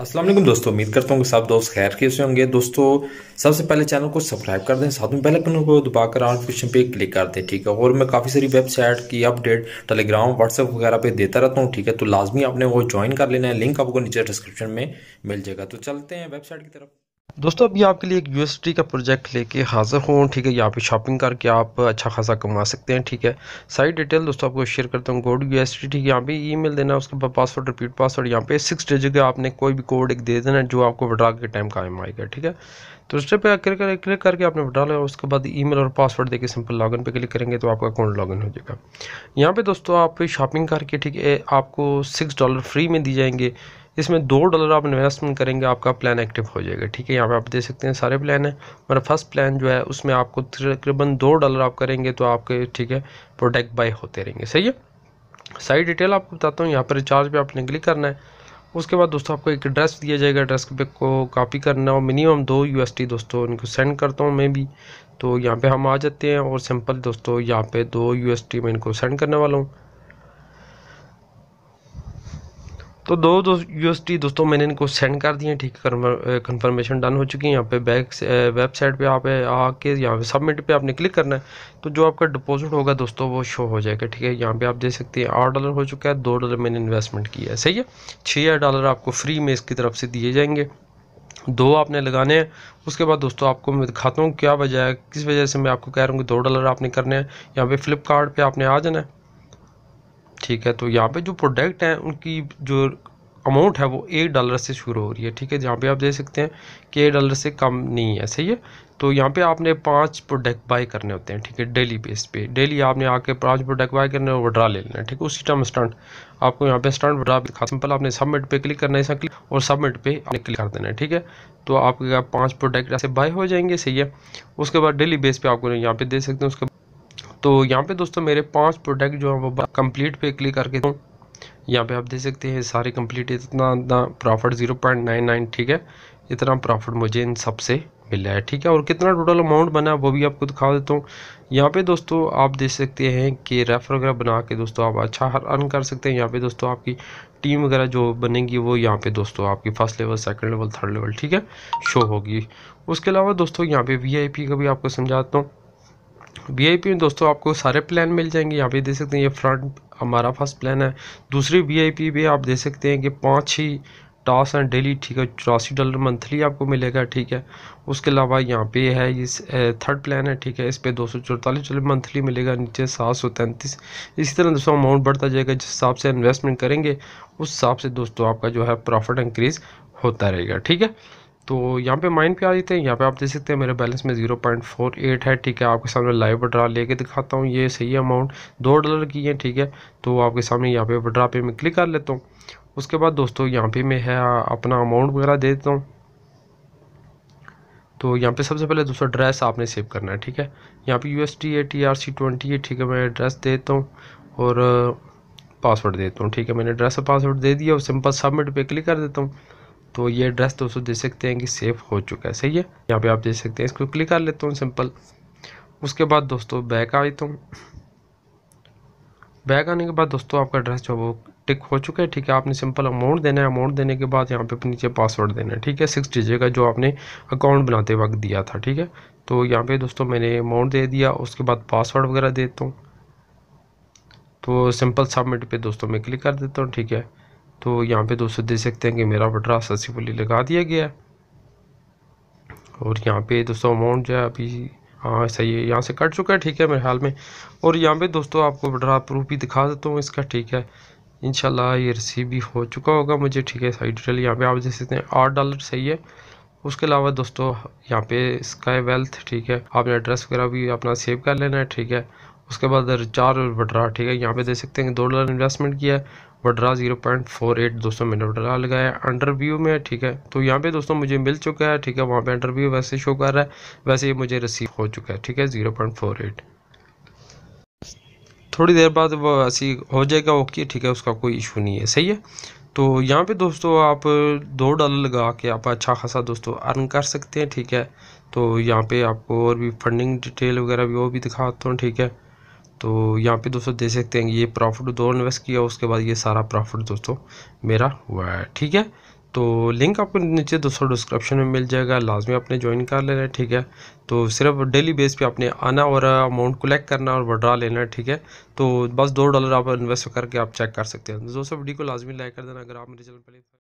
असलम दोस्तों उम्मीद करता हूँ कि सब दोस्त खैर के से होंगे दोस्तों सबसे पहले चैनल को सब्सक्राइब कर दें साथ में पहले अपन को दबाकर नोटिफिकेशन पे क्लिक कर दें ठीक है और मैं काफ़ी सारी वेबसाइट की अपडेट टेलीग्राम व्हाट्सएप वगैरह पे देता रहता हूँ ठीक है तो लाजमी आपने वो ज्वाइन कर लेना है लिंक आपको नीचे डिस्क्रिप्शन में मिल जाएगा तो चलते हैं वेबसाइट की तरफ दोस्तों अभी आपके लिए एक यू का प्रोजेक्ट लेके हाज़िर हूँ ठीक है यहाँ पे शॉपिंग करके आप अच्छा खासा कमा सकते हैं ठीक है सारी डिटेल दोस्तों आपको शेयर करता हूँ कोड यू ठीक है यहाँ पे ईमेल देना है उसके बाद पासवर्ड रिपीट पासवर्ड यहाँ पे सिक्स डिजिट का आपने कोई भी कोड एक दे देना जो आपको विड्रा के टाइम कायम आएगा ठीक है तो उस पर क्लिक कर क्लिक करके आपने बढ़ा लिया उसके बाद ईमेल और पासवर्ड देके सिंपल लॉगिन पे क्लिक करेंगे तो आपका अकाउंट लॉगिन हो जाएगा यहाँ पे दोस्तों आप शॉपिंग करके ठीक है आपको सिक्स डॉलर फ्री में दी जाएंगे इसमें दो डॉलर आप इन्वेस्टमेंट करेंगे आपका प्लान एक्टिव हो जाएगा ठीक है यहाँ पे आप देख सकते हैं सारे प्लान हैं मगर फर्स्ट प्लान जो है उसमें आपको तकरीबन दो डॉलर आप करेंगे तो आपके ठीक है प्रोडक्ट बाई होते रहेंगे सही है सारी डिटेल आपको बताता हूँ यहाँ पर रिचार्ज पर आपने क्लिक करना है उसके बाद दोस्तों आपको एक एड्रेस दिया जाएगा एड्रेस पे को कॉपी करना और मिनिमम दो यू दोस्तों उनको सेंड करता हूँ मैं भी तो यहाँ पे हम आ जाते हैं और सिंपल दोस्तों यहाँ पे दो यू मैं इनको सेंड करने वाला हूँ तो दो दो टी दोस्तों मैंने इनको सेंड कर दिए ठीक है डन हो चुकी है यहाँ पे बैक वेबसाइट पे आप आके यहाँ पे सबमिट पे आपने क्लिक करना है तो जो आपका डिपॉजिट होगा दोस्तों वो शो हो जाएगा ठीक है यहाँ पे आप देख सकते हैं आठ डॉलर हो चुका है दो डॉलर मैंने इन्वेस्टमेंट किया है सही है छः डॉलर आपको फ्री में इसकी तरफ से दिए जाएंगे दो आपने लगाने हैं उसके बाद दोस्तों आपको मैं दिखाता हूँ क्या वजह है किस वजह से मैं आपको कह रहा हूँ कि दो डॉलर आपने करने हैं यहाँ पे फ्लिपकार्ट पे आपने आ जाना है ठीक है तो यहाँ पे जो प्रोडक्ट है उनकी जो अमाउंट है वो एक डॉलर से शुरू हो रही है ठीक है जहाँ पे आप देख सकते हैं कि एक डॉलर से कम नहीं है सही है तो यहाँ पे आपने पांच प्रोडक्ट बाय करने होते हैं ठीक है डेली बेस पे डेली आपने आके पांच प्रोडक्ट बाय करने और विड्रा ले लेना है ठीक है उसी टाइम स्टंट आपको यहाँ पे स्टंट विड्रा दिखा सिंपल आपने सबमिट पे क्लिक करना है ऐसा क्लिक और सबमिट पे आपने क्लिक कर देना है ठीक है तो आपके पाँच प्रोडक्ट ऐसे बाय हो जाएंगे सही है उसके बाद डेली बेस पर आपको यहाँ पे दे सकते हैं उसके तो यहाँ पे दोस्तों मेरे पांच प्रोडक्ट जो है वो कंप्लीट पे क्लिक करके दूँ तो यहाँ पे आप देख सकते हैं सारे कंप्लीट इतना इतना profit zero point nine nine ठीक है इतना प्रॉफिट मुझे इन सब से मिला है ठीक है और कितना टोटल अमाउंट बना है वो भी आपको दिखा देता हूँ यहाँ पे दोस्तों आप देख सकते हैं कि रेफर वगैरह बना के दोस्तों आप अच्छा अर्न कर सकते हैं यहाँ पे दोस्तों आपकी टीम वगैरह जो बनेगी वो यहाँ पे दोस्तों आपकी first level second level third level ठीक है शो होगी उसके अलावा दोस्तों यहाँ पे पी का भी आपको समझाता हूँ वीआईपी में दोस्तों आपको सारे प्लान मिल जाएंगे यहाँ पे देख सकते हैं ये फ्रंट हमारा फर्स्ट प्लान है दूसरी वीआईपी भी आप देख सकते हैं कि पाँच ही टॉस एंड डेली ठीक है चौरासी डॉलर मंथली आपको मिलेगा ठीक है उसके अलावा यहाँ पे है इस थर्ड प्लान है ठीक है इस पर दो सौ चौतालीस डॉलर मंथली मिलेगा नीचे सात सौ तैंतीस इसी तरह दोस्तों अमाउंट बढ़ता जाएगा जिस हिसाब से इन्वेस्टमेंट करेंगे उस हिसाब से दोस्तों आपका जो है प्रॉफिट इंक्रीज़ होता रहेगा ठीक है तो यहाँ पे माइन पे आ जाते हैं यहाँ पे आप देख सकते हैं मेरे बैलेंस में ज़ीरो पॉइंट फोर एट है ठीक है आपके सामने लाइव विड्रा लेके दिखाता हूँ ये सही अमाउंट दो डॉलर की है ठीक है तो आपके सामने यहाँ पे विड्रा पे मैं क्लिक कर लेता हूँ उसके बाद दोस्तों यहाँ पे मैं है अपना अमाउंट वगैरह दे देता हूँ तो यहाँ पे सबसे पहले दूसरा ड्रेस आपने सेव करना है ठीक है यहाँ पे U S T A T R C twenty है ठीक है मैं एड्रेस देता हूँ और पासवर्ड देता हूँ ठीक है मैंने एड्रेस और पासवर्ड दे दिया और सिंपल सबमिट पे क्लिक कर देता हूँ तो ये एड्रेस दोस्तों देख सकते हैं कि सेव हो चुका है सही है यहाँ पे आप देख सकते हैं इसको क्लिक कर लेता हूँ सिंपल उसके बाद दोस्तों बैक आ जाता हूँ बैग आने के बाद दोस्तों आपका एड्रेस जो वो टिक हो चुका है ठीक है आपने सिंपल अमाउंट देना है अमाउंट देने के बाद यहाँ पे अपने नीचे पासवर्ड देना है ठीक है सिक्स डिजिट का जो आपने अकाउंट बनाते वक्त दिया था ठीक है तो यहाँ पे दोस्तों मैंने अमाउंट दे दिया उसके बाद पासवर्ड वगैरह देता हूँ तो सिंपल सबमिट पे दोस्तों मैं क्लिक कर देता हूँ ठीक है तो यहाँ पे दोस्तों देख सकते हैं कि मेरा बटरा सक्सेसफुली लगा दिया गया है और यहाँ पे दोस्तों अमाउंट जो है अभी हाँ सही है यहाँ से कट चुका है ठीक है मेरे ख्याल में और यहाँ पे दोस्तों आपको बटरा प्रूफ भी दिखा देता हूँ इसका ठीक है इनशाला ये रिसीव भी हो चुका होगा मुझे ठीक है सही डिटेल यहाँ पे आप देख सकते हैं आठ डॉलर सही है उसके अलावा दोस्तों यहाँ पे इसका है वेल्थ ठीक है आपने एड्रेस वगैरह भी अपना सेव कर लेना है ठीक है उसके बाद चार और ठीक है यहाँ पे देख सकते हैं दो डॉलर इन्वेस्टमेंट किया है withdraw zero point four eight दोस्तों मैंने वड्रा लगाया अंडर व्यू में ठीक है तो यहाँ पे दोस्तों मुझे मिल चुका है ठीक है वहाँ पे अंडर व्यू वैसे शो कर रहा है वैसे ये मुझे रिसीव हो चुका है ठीक है जीरो पॉइंट फोर एट थोड़ी देर बाद वो ऐसी हो जाएगा ओके ठीक है उसका कोई इशू नहीं है सही है तो यहाँ पे दोस्तों आप दो डॉलर लगा के आप अच्छा खासा दोस्तों अर्न कर सकते हैं ठीक है तो यहाँ पे आपको और भी फंडिंग डिटेल वगैरह भी वो भी दिखाता हूँ ठीक है तो यहाँ पे दोस्तों देख सकते हैं ये प्रॉफिट दो इन्वेस्ट किया उसके बाद ये सारा प्रॉफिट दोस्तों मेरा हुआ है ठीक है तो लिंक आपको नीचे दोस्तों डिस्क्रिप्शन में मिल जाएगा लाजमी आपने ज्वाइन कर लेना है ठीक है तो सिर्फ डेली बेस पे आपने आना और अमाउंट कलेक्ट करना और वड्रा लेना है ठीक है तो बस दो डॉलर आप इन्वेस्ट करके आप चेक कर सकते हैं दोस्तों वीडियो को लाजमी लाइक कर देना अगर आप मेरे चैनल पर